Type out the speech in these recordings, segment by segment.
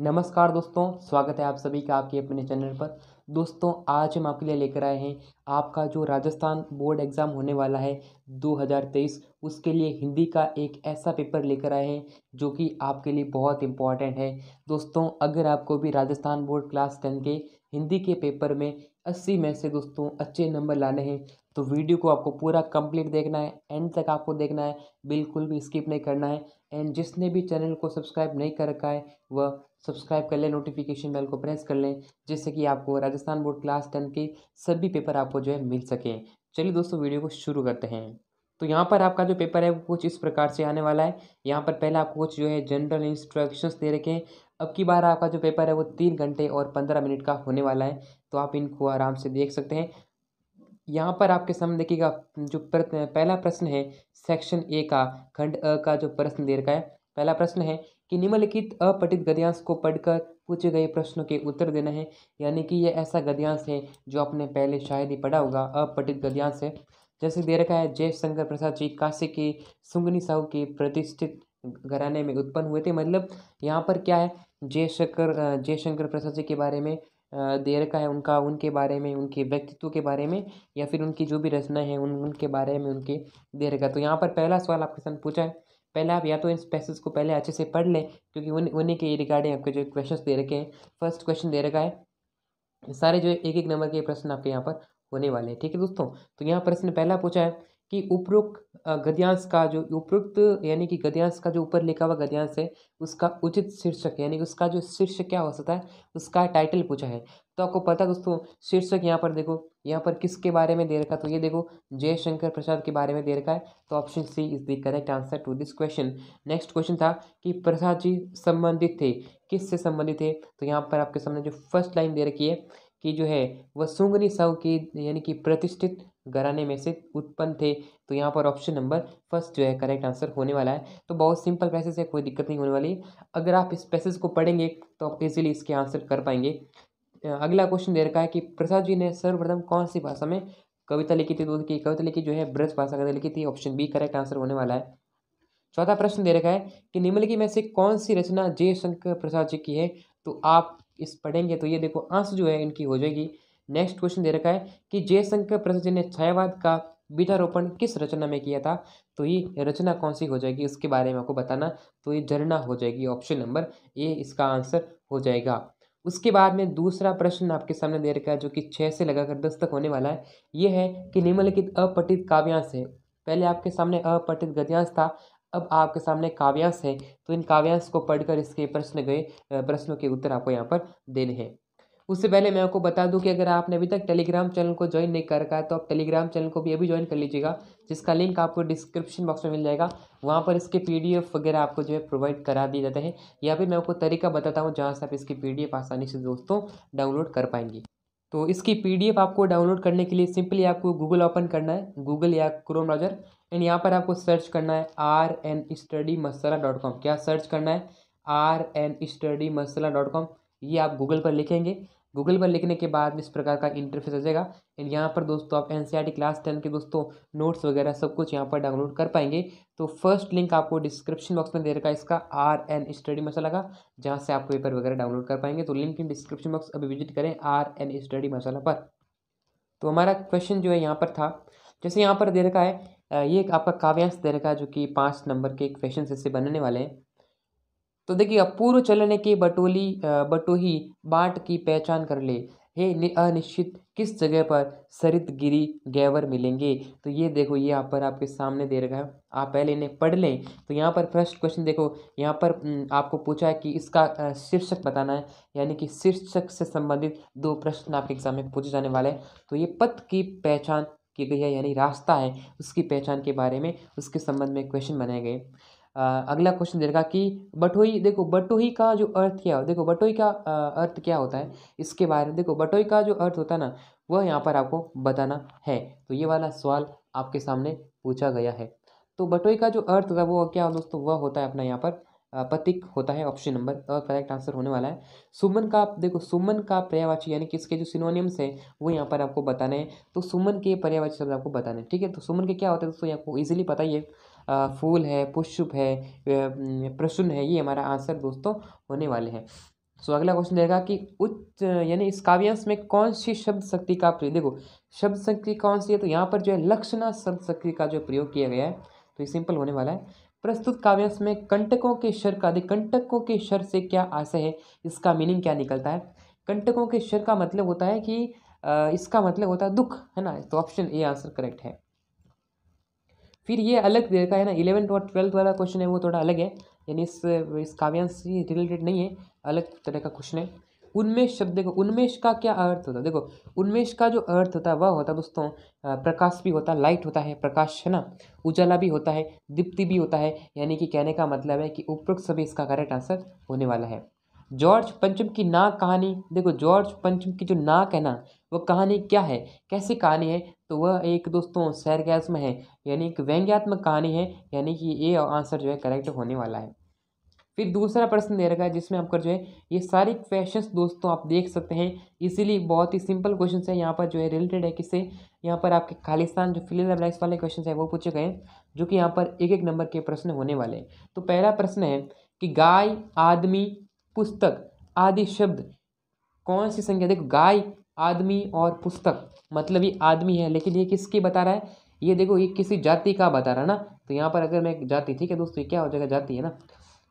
नमस्कार दोस्तों स्वागत है आप सभी का आपके अपने चैनल पर दोस्तों आज हम आपके लिए लेकर आए हैं आपका जो राजस्थान बोर्ड एग्ज़ाम होने वाला है 2023 उसके लिए हिंदी का एक ऐसा पेपर लेकर आए हैं जो कि आपके लिए बहुत इम्पॉर्टेंट है दोस्तों अगर आपको भी राजस्थान बोर्ड क्लास टेन के हिंदी के पेपर में अस्सी में से दोस्तों अच्छे नंबर लाने हैं तो वीडियो को आपको पूरा कंप्लीट देखना है एंड तक आपको देखना है बिल्कुल भी स्किप नहीं करना है एंड जिसने भी चैनल को सब्सक्राइब नहीं कर रखा है वह सब्सक्राइब कर लें नोटिफिकेशन बेल को प्रेस कर लें जिससे कि आपको राजस्थान बोर्ड क्लास टेन के सभी पेपर आपको जो है मिल सकें चलिए दोस्तों वीडियो को शुरू करते हैं तो यहाँ पर आपका जो पेपर है वो कुछ इस प्रकार से आने वाला है यहाँ पर पहले आपको कुछ जो है जनरल इंस्ट्रक्शंस दे रखे हैं अब की बार आपका जो पेपर है वो तीन घंटे और पंद्रह मिनट का होने वाला है तो आप इनको आराम से देख सकते हैं यहाँ पर आपके सामने देखिएगा जो पहला प्रश्न है सेक्शन ए का खंड अ का जो प्रश्न दे रखा है पहला प्रश्न है कि निम्नलिखित अपठित गद्यांश को पढ़कर पूछे गए प्रश्नों के उत्तर देना है यानी कि यह ऐसा गद्यांश है जो आपने पहले शायद ही पढ़ा होगा अपठित गद्यांश है जैसे दे रखा है जयशंकर प्रसाद जी काशी के सुंगनी साहू के प्रतिष्ठित घराने में उत्पन्न हुए थे मतलब यहाँ पर क्या है जयशंकर जयशंकर प्रसाद जी के बारे में दे रखा है उनका उनके बारे में उनके व्यक्तित्व के बारे में या फिर उनकी जो भी रचना है उन उनके बारे में उनके दे रखा है तो यहाँ पर पहला सवाल आपके साथ पूछा है पहले आप या तो इन स्पेसिस को पहले अच्छे से पढ़ लें क्योंकि उन उन्हीं के रिगार्डिंग आपके जो क्वेश्चन दे रखे हैं फर्स्ट क्वेश्चन दे रखा है सारे जो एक एक नंबर के प्रश्न आपके यहाँ पर होने वाले हैं ठीक है दोस्तों तो यहाँ प्रश्न पहला पूछा है कि उपरोक्त गद्यांश का जो उपरोक्त यानी कि गद्यांश का जो ऊपर लिखा हुआ गद्यांश है उसका उचित शीर्षक यानी कि उसका जो शीर्षक क्या हो सकता है उसका टाइटल पूछा है तो आपको पता दोस्तों शीर्षक यहाँ पर देखो यहाँ पर किसके बारे में दे रखा तो ये देखो जयशंकर प्रसाद के बारे में दे रखा है तो option C is the correct answer to this question next question था कि प्रसाद जी संबंधित थे किस से संबंधित थे तो यहाँ पर आपके सामने जो फर्स्ट लाइन दे रखी है कि जो है वह सुंगनी साहू की यानी कि प्रतिष्ठित घराने में से उत्पन्न थे तो यहाँ पर ऑप्शन नंबर फर्स्ट जो है करेक्ट आंसर होने वाला है तो बहुत सिंपल पैसेज है कोई दिक्कत नहीं होने वाली अगर आप इस पैसेज को पढ़ेंगे तो आप इजीली इसके आंसर कर पाएंगे अगला क्वेश्चन दे रखा है कि प्रसाद जी ने सर्वप्रथम कौन सी भाषा में कविता लिखी थी तो उनकी कविता लिखी जो है ब्रज भाषा कविता लिखी थी ऑप्शन बी करेक्ट आंसर होने वाला है चौथा प्रश्न दे रखा है कि निम्नलिखित में से कौन सी रचना जयशंकर प्रसाद जी की है तो आप इस पढ़ेंगे तो ये देखो आंसर जो है इनकी हो जाएगी नेक्स्ट क्वेश्चन दे रखा है कि जयशंकर प्रसाद जी ने छायावाद का बीजारोपण किस रचना में किया था तो ये रचना कौन सी हो जाएगी उसके बारे में आपको बताना तो ये झरना हो जाएगी ऑप्शन नंबर ए इसका आंसर हो जाएगा उसके बाद में दूसरा प्रश्न आपके सामने दे रखा है जो कि छः से लगाकर दस तक होने वाला है ये है कि निम्नलिखित अपठित काव्यांश है पहले आपके सामने अपठित गद्यांश था अब आपके सामने काव्यांश है तो इन काव्यांश को पढ़कर इसके प्रश्न गए प्रश्नों के उत्तर आपको यहाँ पर देने हैं उससे पहले मैं आपको बता दूं कि अगर आपने अभी तक टेलीग्राम चैनल को ज्वाइन नहीं कर रखा है तो आप टेलीग्राम चैनल को भी अभी ज्वाइन कर लीजिएगा जिसका लिंक आपको डिस्क्रिप्शन बॉक्स में मिल जाएगा वहाँ पर इसके पी वगैरह आपको जो है प्रोवाइड करा दिए जाते हैं या फिर मैं आपको तरीका बताता हूँ जहाँ से आप इसकी पी आसानी से दोस्तों डाउनलोड कर पाएंगे तो इसकी पी आपको डाउनलोड करने के लिए सिंपली आपको गूगल ओपन करना है गूगल या क्रोम ब्राउजर एंड यहाँ पर आपको सर्च करना है R N study masala dot com क्या सर्च करना है R N study masala dot com ये आप गूगल पर लिखेंगे गूगल पर लिखने के बाद इस प्रकार का इंटरफेस आ जाएगा एंड यहाँ पर दोस्तों आप एन क्लास टेन के दोस्तों नोट्स वगैरह सब कुछ यहाँ पर डाउनलोड कर पाएंगे तो फर्स्ट लिंक आपको डिस्क्रिप्शन बॉक्स में दे रखा है इसका आर एन स्टडी मसाला का जहाँ से आप पेपर वगैरह डाउनलोड कर पाएंगे तो लिंक इन डिस्क्रिप्शन बॉक्स अभी विजिट करें आर एन स्टडी मसाला पर तो हमारा क्वेश्चन जो है यहाँ पर था जैसे यहाँ पर दे रखा है ये आपका काव्यांश दे रखा है जो कि पाँच नंबर के क्वेश्चन इससे बनने वाले हैं तो देखिए अपूर्व चलने की बटोली बटोही बाट की पहचान कर ले हे अनिश्चित किस जगह पर सरित गिरी गैवर मिलेंगे तो ये देखो ये यहाँ पर आपके सामने दे रखा है आप पहले इन्हें पढ़ लें तो यहाँ पर फर्स्ट क्वेश्चन देखो यहाँ पर आपको पूछा है कि इसका शीर्षक बताना है यानी कि शीर्षक से संबंधित दो प्रश्न आपके एग्जाम में पूछे जाने वाले हैं तो ये पथ की पहचान की गई है यानी रास्ता है उसकी पहचान के बारे में उसके संबंध में क्वेश्चन बनाए गए अगला क्वेश्चन दे रखा कि बटोई देखो बटोही का जो अर्थ क्या हो देखो बटोई का अर्थ क्या होता है इसके बारे में देखो बटोई का जो अर्थ होता है ना वह यहाँ पर आपको बताना है तो ये वाला सवाल आपके सामने पूछा गया है तो बटोई का जो अर्थ होता है वो क्या दोस्तों वह होता है अपना यहाँ पर पतिक होता है ऑप्शन नंबर अ करेक्ट आंसर होने वाला है सुमन का देखो सुमन का पर्यावाची यानी कि इसके जो सिनोनिम्स हैं वो यहाँ पर आपको बताने हैं तो सुमन के पर्यावाची शब्द आपको बताने ठीक है तो सुमन के क्या होते हैं दोस्तों आपको ईजिली पता ही है फूल है पुष्प है प्रसन्न है ये हमारा आंसर दोस्तों होने वाले हैं सो so, अगला क्वेश्चन देगा कि उच्च यानी इस काव्यांश में कौन सी शब्द शक्ति का प्रयोग देखो शब्द शक्ति कौन सी है तो यहाँ पर जो है लक्षणा शब्द शक्ति का जो प्रयोग किया गया है तो ये सिंपल होने वाला है प्रस्तुत काव्यांश में कंटकों के शर का अधिक कंटकों के शर से क्या आशय है इसका मीनिंग क्या निकलता है कंटकों के शर का मतलब होता है कि इसका मतलब होता है दुख है ना तो ऑप्शन ए आंसर करेक्ट है फिर ये अलग देखा है ना इलेवंथ और ट्वेल्थ वाला क्वेश्चन है वो थोड़ा अलग है यानी इस इस काव्यांश से रिलेटेड नहीं है अलग तरह का क्वेश्चन है उन्मेष शब्द देखो उन्मेष का क्या अर्थ होता है देखो उन्मेष का जो अर्थ होता है वह होता है दोस्तों प्रकाश भी होता है लाइट होता है प्रकाश है ना उजाला भी होता है दीप्ति भी होता है यानी कि कहने का मतलब है कि उपरोक्त सभी इसका करेक्ट आंसर होने वाला है जॉर्ज पंचम की नाक कहानी देखो जॉर्ज पंचम की जो नाक है ना वो कहानी क्या है कैसी कहानी है तो वह एक दोस्तों सैरगैस्म है यानी एक व्यंग्यात्मक कहानी है यानी कि ये आंसर जो है करेक्ट होने वाला है फिर दूसरा प्रश्न दे रखा है जिसमें आपका जो है ये सारी क्वेश्चंस दोस्तों आप देख सकते हैं इसीलिए बहुत ही सिंपल क्वेश्चन है यहाँ पर जो है रिलेटेड है किससे यहाँ पर आपके खालिस्तान जो फिलिल ब्लैक्स वाले क्वेश्चन है वो पूछे गए हैं जो कि यहाँ पर एक एक नंबर के प्रश्न होने वाले हैं तो पहला प्रश्न है कि गाय आदमी पुस्तक आदि शब्द कौन सी संख्या देखो गाय आदमी और पुस्तक मतलब ये आदमी है लेकिन ये किसकी बता रहा है ये देखो ये किसी जाति का बता रहा है ना तो यहाँ पर अगर मैं जाति ठीक है दोस्तों ये क्या हो जाएगा जाति है ना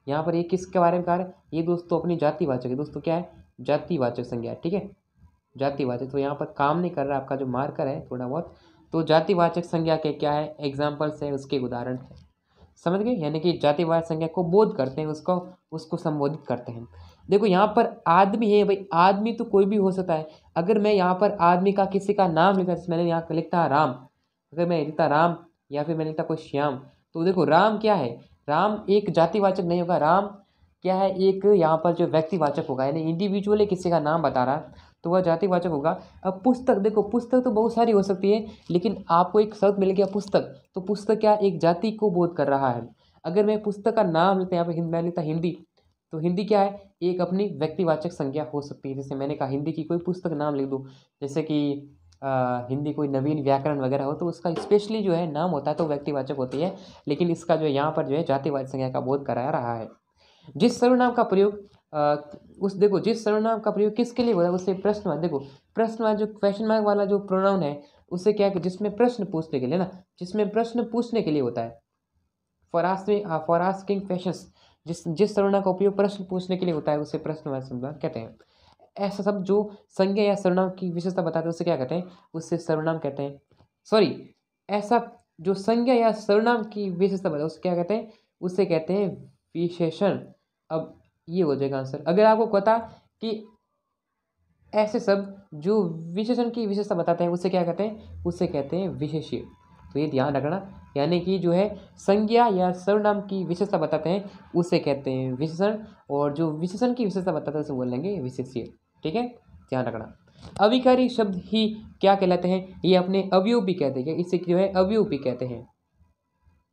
यहाँ पर ये किसके बारे में कहा है ये दोस्तों अपनी जातिवाचक है दोस्तों क्या है जातिवाचक संज्ञा ठीक है जातिवाचक तो यहाँ पर काम नहीं कर रहा आपका जो मार्कर है थोड़ा बहुत तो जातिवाचक संज्ञा के क्या है एग्जाम्पल्स है उसके उदाहरण है समझ गए यानी कि जातिवाचक संज्ञा को बोध करते हैं उसको उसको संबोधित करते हैं देखो यहाँ पर आदमी है भाई आदमी तो कोई भी हो सकता है अगर मैं यहाँ पर आदमी का किसी का नाम लिखा जैसे मैंने यहाँ लिखता राम अगर मैं लिखता राम या फिर मैंने लिखता कोई श्याम तो देखो राम क्या है राम एक जातिवाचक नहीं होगा राम क्या है एक यहाँ पर जो व्यक्तिवाचक होगा यानी इंडिविजुअली किसी का नाम बता रहा है तो वह जातिवाचक होगा अब पुस्तक देखो पुस्तक तो बहुत सारी हो सकती है लेकिन आपको एक शब्द मिल गया पुस्तक तो पुस्तक क्या एक जाति को बोध कर रहा है अगर मैं पुस्तक का नाम लेता यहाँ पर मैं लिखता हिंदी तो हिंदी क्या है एक अपनी व्यक्तिवाचक संज्ञा हो सकती है जैसे मैंने कहा हिंदी की कोई पुस्तक नाम लिख दूँ जैसे कि आ, हिंदी कोई नवीन व्याकरण वगैरह हो तो उसका स्पेशली जो है नाम होता है तो व्यक्तिवाचक होती है लेकिन इसका जो है यहाँ पर जो है जातिवाद संज्ञा का बोध कराया रहा है जिस सर्वनाम का प्रयोग उस देखो जिस सर्वनाम का प्रयोग किसके लिए होता है उससे प्रश्न देखो प्रश्न जो क्वेश्चन मार्क वाला जो प्रोनाउन है उससे क्या है जिसमें प्रश्न पूछने के लिए ना जिसमें प्रश्न पूछने के लिए होता है for asking for asking question जिस जिस संज्ञा का उपयोग प्रश्न पूछने के लिए होता है उसे प्रश्नवाचक संज्ञा कहते हैं ऐसा शब्द जो संज्ञा या सर्वनाम की विशेषता बताते हैं उसे क्या कहते हैं उससे सर्वनाम कहते हैं सॉरी ऐसा जो संज्ञा या सर्वनाम की विशेषता बताते उसे क्या कहते हैं उसे कहते हैं विशेषण अब ये हो जाएगा आंसर अगर आपको पता कि ऐसे शब्द जो विशेषण की विशेषता बताते हैं उसे क्या कहते हैं उसे कहते हैं विशेष्य तो ये ध्यान रखना यानी कि जो है संज्ञा या सर्वनाम की विशेषता बताते हैं उसे कहते हैं विशेषण और जो विशेषण की विशेषता बताते हैं उसे बोल लेंगे विशेष्य ठीक है ध्यान रखना अविकारी शब्द ही क्या कहलाते हैं ये अपने अवयव भी कहते हैं इसे जो है अवयव भी कहते हैं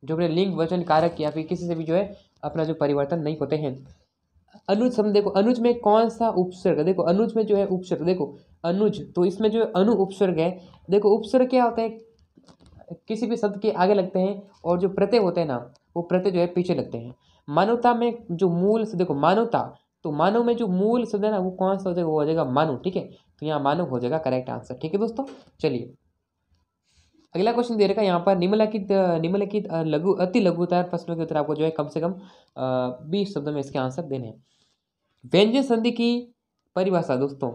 जो अपने लिंग वचन कारक या फिर किसी से भी जो है अपना जो परिवर्तन नहीं होते हैं अनुज शब्द देखो अनुज में कौन सा उपसर्ग देखो अनुज में जो है उपसर्ग देखो अनुज तो इसमें जो अनु उपसर्ग है देखो उपसर्ग क्या होता है किसी भी शब्द के आगे लगते हैं और जो प्रत्यय होते हैं ना वो प्रत्यय जो है पीछे लगते हैं मानवता में जो मूल देखो मानवता तो मानव में जो मूल शब्द है ना वो कौन सा हो जाएगा वो हो जाएगा मानव ठीक है तो यहाँ मानव हो जाएगा करेक्ट आंसर ठीक है दोस्तों चलिए अगला क्वेश्चन दे रखा है यहाँ पर निम्नलिखित निम्नलिखित लघु अति लघुतर प्रश्नों के उत्तर आपको जो है कम से कम बीस शब्दों में इसके आंसर देने हैं व्यंजन संधि की परिभाषा दोस्तों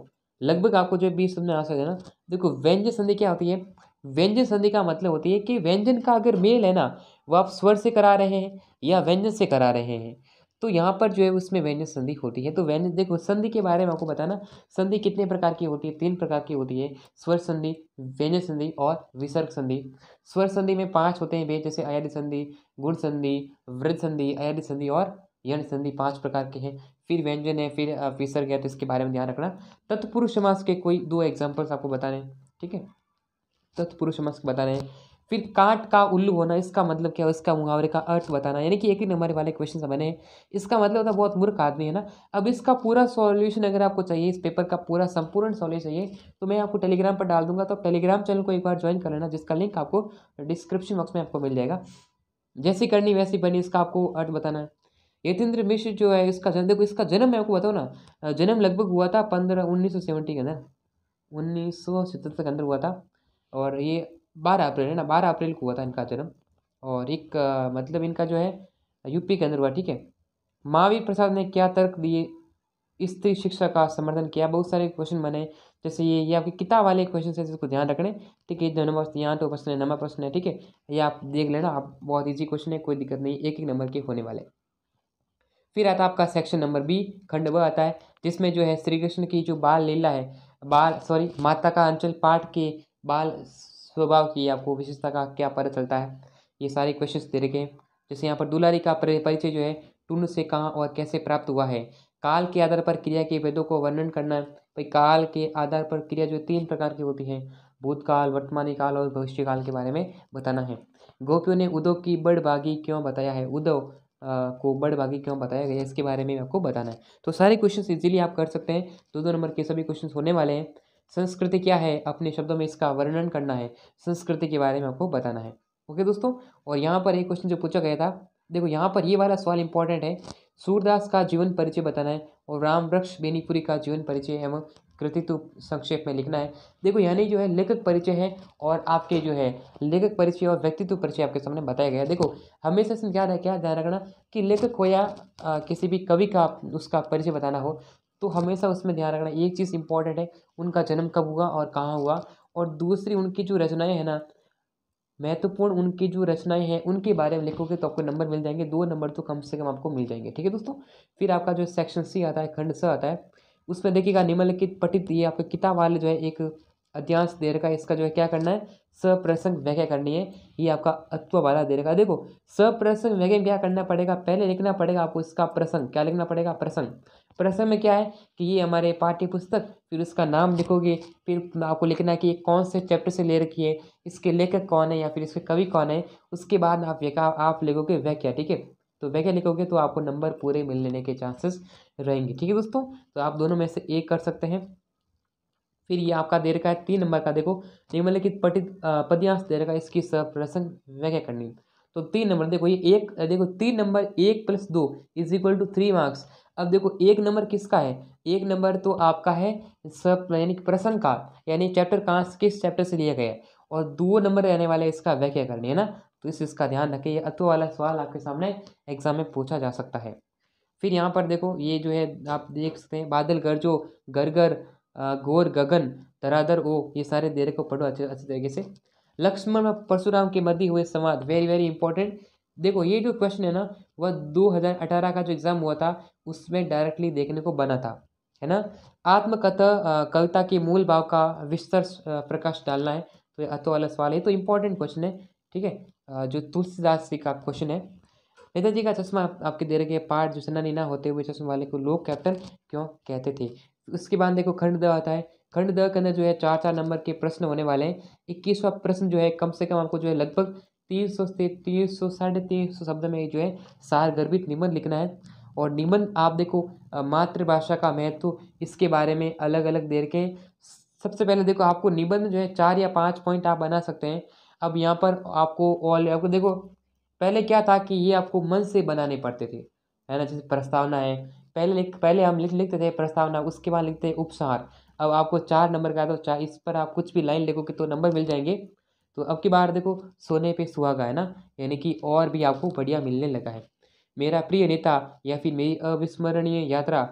लगभग आपको जो है बीस शब्द में आंसर देना देखो व्यंजन संधि क्या होती है व्यंजन संधि का मतलब होती है कि व्यंजन का अगर मेल है ना वो आप स्वर से करा रहे हैं या व्यंजन से करा रहे हैं तो यहाँ पर जो है उसमें व्यंजन संधि होती है तो व्यंजन देखो संधि के बारे में आपको बताना संधि कितने प्रकार की होती है तीन प्रकार की होती है स्वर संधि व्यंजन संधि और विसर्ग संधि स्वर संधि में पांच होते हैं वे जैसे अयादि संधि गुण संधि वृद्ध संधि अयादि संधि और यण संधि पांच प्रकार के हैं फिर व्यंजन है फिर विसर्ग है तो इसके बारे में ध्यान रखना तत्पुरुष समास के कोई दो एग्जाम्पल्स आपको बताने ठीक है तत्पुरुष समास बता रहे हैं फिर काट का उल्लू होना इसका मतलब क्या है इसका मुहावरे का अर्थ बताना यानी कि एक ही नंबर वाले क्वेश्चन बने हैं इसका मतलब होता है बहुत मूर्ख आदमी है ना अब इसका पूरा सॉल्यूशन अगर आपको चाहिए इस पेपर का पूरा संपूर्ण सॉल्यूशन चाहिए तो मैं आपको टेलीग्राम पर डाल दूंगा तो टेलीग्राम चैनल को एक बार ज्वाइन कर लेना जिसका लिंक आपको डिस्क्रिप्शन बॉक्स में आपको मिल जाएगा जैसी करनी वैसी बनी इसका आपको अर्थ बताना है यतेंद्र मिश्र जो है इसका जन्म देखो इसका जन्म मैं आपको बताऊँ ना जन्म लगभग हुआ था पंद्रह उन्नीस सौ सेवेंटी के अंदर उन्नीस सौ सतहत्तर के अंदर हुआ था और ये बारह अप्रैल है ना बारह अप्रैल को हुआ था इनका जन्म और एक मतलब इनका जो है यूपी के अंदर हुआ ठीक है महावीर प्रसाद ने क्या तर्क दिए स्त्री शिक्षा का समर्थन किया बहुत सारे क्वेश्चन बने जैसे ये ये आपके किताब वाले क्वेश्चन है जिसको ध्यान रखने ठीक है जन्म यहाँ तो प्रश्न है नंबर प्रश्न है ठीक है ये आप देख लेना आप बहुत ईजी क्वेश्चन है कोई दिक्कत नहीं एक एक नंबर के होने वाले फिर आता आपका सेक्शन नंबर बी खंड वह आता है जिसमें जो है श्री कृष्ण की जो बाल लीला है बाल सॉरी माता का अंचल पाठ के बाल स्वभाव की आपको विशेषता का क्या पता चलता है ये सारे क्वेश्चंस दे रखे हैं जैसे यहाँ पर दुलारी का परिचय जो है टून से कहाँ और कैसे प्राप्त हुआ है काल के आधार पर क्रिया के वेदों को वर्णन करना है भाई काल के आधार पर क्रिया जो तीन प्रकार की होती है भूतकाल वर्तमानी काल और भविष्यकाल के बारे में बताना है गोपियों ने उद्योग की बड़ बागी क्यों बताया है उद्योग को बड़ बागी क्यों बताया गया इसके बारे में आपको बताना है तो सारे क्वेश्चन इजीली आप कर सकते हैं दो दो नंबर के सभी क्वेश्चन होने वाले हैं संस्कृति क्या है अपने शब्दों में इसका वर्णन करना है संस्कृति के बारे में आपको बताना है ओके दोस्तों और यहाँ पर एक क्वेश्चन जो पूछा गया था देखो यहाँ पर ये वाला सवाल इंपॉर्टेंट है सूरदास का जीवन परिचय बताना है और राम वृक्ष बेनीपुरी का जीवन परिचय एवं कृतित्व संक्षेप में लिखना है देखो यानी जो है लेखक परिचय है और आपके जो है लेखक परिचय और व्यक्तित्व परिचय आपके सामने बताया गया है देखो हमेशा इसमें क्या है क्या ध्यान रखना कि लेखक हो या किसी भी कवि का उसका परिचय बताना हो तो हमेशा उसमें ध्यान रखना एक चीज़ इंपॉर्टेंट है उनका जन्म कब हुआ और कहाँ हुआ और दूसरी उनकी जो रचनाएँ हैं ना महत्वपूर्ण उनकी जो रचनाएं हैं उनके बारे में लिखोगे तो आपको नंबर मिल जाएंगे दो नंबर तो कम से कम आपको मिल जाएंगे ठीक है दोस्तों फिर आपका जो सेक्शन सी आता है खंड स आता है उसमें देखिएगा निम्नलिखित पठित ये आपके किताब वाले जो है एक अध्यांश दे रखा है इसका जो है क्या करना है सप्रसंग व्याख्या करनी है ये आपका अत्व वाला दे रखा है देखो सप्रसंग व्याख्या क्या करना पड़ेगा पहले लिखना पड़ेगा आपको इसका प्रसंग क्या लिखना पड़ेगा प्रसंग प्रसंग में क्या है कि ये हमारे पाठ्य पुस्तक फिर उसका नाम लिखोगे फिर आपको लिखना है कि ये कौन से चैप्टर से ले रखी है इसके लेखक कौन है या फिर इसके कवि कौन है उसके बाद आप व्याख्या आप लिखोगे व्याख्या ठीक है तो व्याख्या लिखोगे तो आपको नंबर पूरे मिलने के चांसेस रहेंगे ठीक है दोस्तों तो आप दोनों में से एक कर सकते हैं फिर ये आपका दे रखा है तीन नंबर का देखो निम्नलिखित पटित पद्यांश दे रखा है इसकी प्रसंग व्याख्या करनी तो तीन नंबर देखो ये एक देखो तीन नंबर एक प्लस दो is equal to three marks अब देखो एक नंबर किसका है एक नंबर तो आपका है सब यानी प्रसंग का यानी चैप्टर कहाँ किस चैप्टर से लिया गया है और दो नंबर रहने वाला है इसका व्याख्या करनी है ना तो इस इसका ध्यान रखें ये अतो वाला सवाल आपके सामने एग्जाम में पूछा जा सकता है फिर यहाँ पर देखो ये जो है आप देख सकते हैं बादल गर्जो घर घोर गगन धराधर ओ ये सारे देर को पढ़ो अच्छे अच्छे तरीके से लक्ष्मण और परशुराम के मध्य हुए संवाद वेरी वेरी इंपॉर्टेंट देखो ये जो क्वेश्चन है ना वह 2018 का जो एग्ज़ाम हुआ था उसमें डायरेक्टली देखने को बना था है ना आत्मकथा कविता के मूल भाव का विस्तर प्रकाश डालना है तो ये अतो वाला सवाल है तो इम्पोर्टेंट क्वेश्चन है ठीक है जो तुलसीदास जी का क्वेश्चन है नेताजी का चश्मा आपके दे रखे पार्ट जो सेना नीना होते हुए चश्मे वाले को लोग कैप्टन क्यों कहते थे उसके बाद देखो खंड द आता है खंड द के अंदर जो है चार चार नंबर के प्रश्न होने वाले हैं इक्कीसवा प्रश्न जो है कम से कम आपको जो है लगभग तीन सौ से तीन सौ साढ़े तीन सौ शब्द में जो है सार गर्भित निबंध लिखना है और निबंध आप देखो मातृभाषा का महत्व इसके बारे में अलग अलग देर के सबसे पहले देखो आपको निबंध जो है चार या पाँच पॉइंट आप बना सकते हैं अब यहाँ पर आपको ऑल आपको देखो पहले क्या था कि ये आपको मन से बनाने पड़ते थे है ना जैसे प्रस्तावना है पहले लिख पहले हम लिख लिखते थे प्रस्तावना उसके बाद लिखते हैं उपसार अब आपको चार नंबर का तो चाहे इस पर आप कुछ भी लाइन लिखोगे तो नंबर मिल जाएंगे तो अब की बार देखो सोने पे सुहागा है ना यानी कि और भी आपको बढ़िया मिलने लगा है मेरा प्रिय नेता या फिर मेरी अविस्मरणीय यात्रा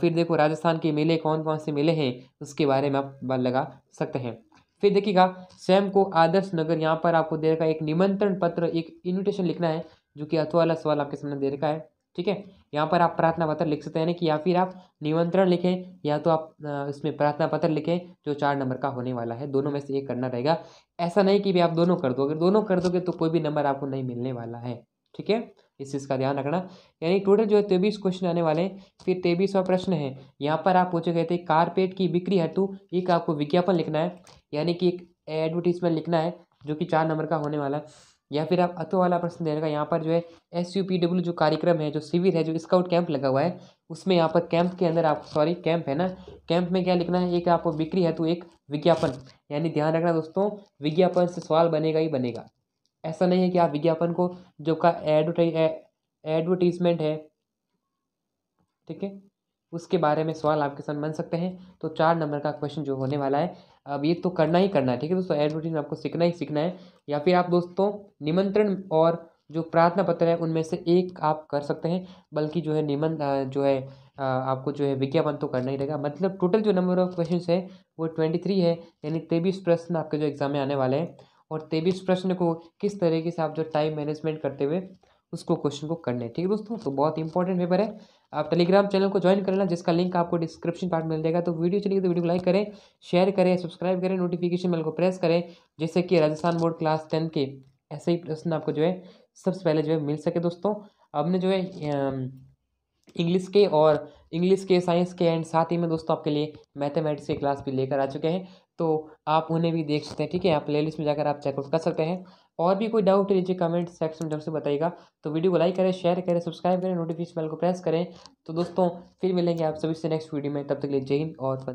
फिर देखो राजस्थान के मेले कौन कौन से मेले हैं उसके बारे में आप बात लगा सकते हैं फिर देखिएगा स्वयं को आदर्श नगर यहाँ पर आपको दे रखा है एक निमंत्रण पत्र एक इन्विटेशन लिखना है जो कि अथवाला सवाल आपके सामने दे रखा है ठीक है यहाँ पर आप प्रार्थना पत्र लिख सकते हैं कि या फिर आप निमंत्रण लिखें या तो आप इसमें प्रार्थना पत्र लिखें जो चार नंबर का होने वाला है दोनों में से एक करना रहेगा ऐसा नहीं कि भी आप दोनों कर दो अगर दोनों कर दोगे तो कोई भी नंबर आपको नहीं मिलने वाला है ठीक है इस चीज़ का ध्यान रखना यानी टोटल जो है तेबीस क्वेश्चन आने वाले हैं फिर तेबीस और प्रश्न है यहाँ पर आप पूछे गए थे कारपेट की बिक्री हेतु एक आपको विज्ञापन लिखना है यानी कि एक एडवर्टीजमेंट लिखना है जो कि चार नंबर का होने वाला है या फिर आप अतो वाला प्रश्न देने का यहाँ पर जो है एस यू पी डब्ल्यू जो कार्यक्रम है जो शिविर है जो स्काउट कैंप लगा हुआ है उसमें यहाँ पर कैंप के अंदर आप सॉरी कैंप है ना कैंप में क्या लिखना है एक आपको बिक्री है तो एक विज्ञापन यानी ध्यान रखना दोस्तों विज्ञापन से सवाल बनेगा ही बनेगा ऐसा नहीं है कि आप विज्ञापन को जो का एडवर्टाइज एडवर्टीजमेंट है ठीक है उसके बारे में सवाल आपके साथ बन सकते हैं तो चार नंबर का क्वेश्चन जो होने वाला है अब ये तो करना ही करना है ठीक है दोस्तों रूटीन आपको सीखना ही सीखना है या फिर आप दोस्तों निमंत्रण और जो प्रार्थना पत्र है उनमें से एक आप कर सकते हैं बल्कि जो है निमन जो है आपको जो है विज्ञापन तो करना ही रहेगा मतलब टोटल जो नंबर ऑफ क्वेश्चन है वो ट्वेंटी थ्री है यानी तेईस प्रश्न आपके जो एग्ज़ाम में आने वाले हैं और तेईस प्रश्न को किस तरीके से आप जो टाइम मैनेजमेंट करते हुए उसको क्वेश्चन को करना है ठीक है दोस्तों तो बहुत इंपॉर्टेंट पेपर है आप टेलीग्राम चैनल को ज्वाइन कर लेना जिसका लिंक आपको डिस्क्रिप्शन पार्ट मिल जाएगा तो वीडियो चलिए तो वीडियो को लाइक करें शेयर करें सब्सक्राइब करें नोटिफिकेशन बेल को प्रेस करें जिससे कि राजस्थान बोर्ड क्लास टेंथ के ऐसे ही प्रश्न आपको जो है सबसे पहले जो है मिल सके दोस्तों हमने जो है इंग्लिश के और इंग्लिश के साइंस के एंड साथ ही में दोस्तों आपके लिए मैथमेटिक्स के क्लास भी लेकर आ चुके हैं तो आप उन्हें भी देख सकते हैं ठीक है आप प्ले लिस्ट में जाकर आप चेकआउट कर सकते हैं और भी कोई डाउट लीजिए कमेंट सेक्शन में जब से बताइएगा तो वीडियो को लाइक करें शेयर करें सब्सक्राइब करें नोटिफिकेशन बेल को प्रेस करें तो दोस्तों फिर मिलेंगे आप सभी से नेक्स्ट वीडियो में तब तक लिए जय हिंद और